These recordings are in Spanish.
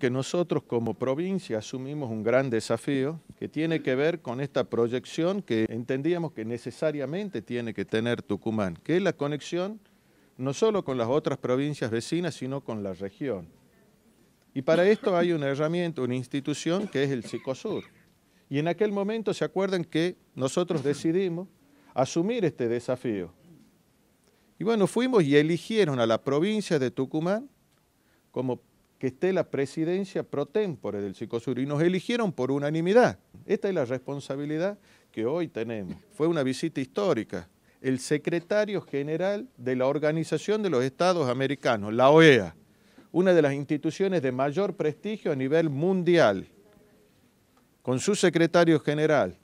que nosotros como provincia asumimos un gran desafío que tiene que ver con esta proyección que entendíamos que necesariamente tiene que tener Tucumán, que es la conexión no solo con las otras provincias vecinas, sino con la región. Y para esto hay una herramienta, una institución que es el Cicosur Y en aquel momento se acuerdan que nosotros decidimos asumir este desafío. Y bueno, fuimos y eligieron a la provincia de Tucumán como que esté la presidencia pro tempore del Psicosur y nos eligieron por unanimidad. Esta es la responsabilidad que hoy tenemos. Fue una visita histórica. El secretario general de la Organización de los Estados Americanos, la OEA, una de las instituciones de mayor prestigio a nivel mundial, con su secretario general,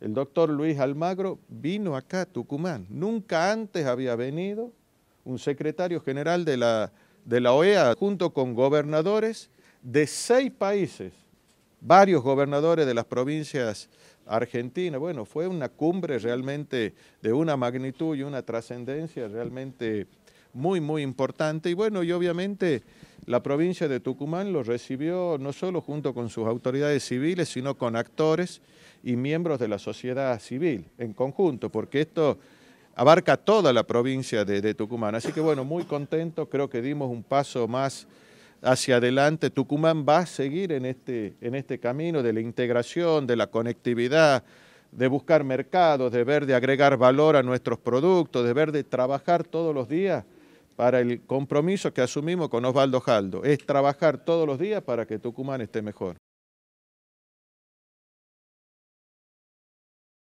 el doctor Luis Almagro, vino acá a Tucumán. Nunca antes había venido un secretario general de la de la OEA, junto con gobernadores de seis países, varios gobernadores de las provincias argentinas. Bueno, fue una cumbre realmente de una magnitud y una trascendencia realmente muy, muy importante. Y bueno, y obviamente la provincia de Tucumán lo recibió no solo junto con sus autoridades civiles, sino con actores y miembros de la sociedad civil en conjunto, porque esto abarca toda la provincia de, Tucumán. Así que bueno, muy contento, creo que dimos un paso más hacia adelante. Tucumán va a seguir en este, en este camino de la integración, de la conectividad, de buscar mercados, de ver, de agregar valor a nuestros productos, de ver, de trabajar todos los días para el compromiso que asumimos con Osvaldo Jaldo, es trabajar todos los días para que Tucumán esté mejor.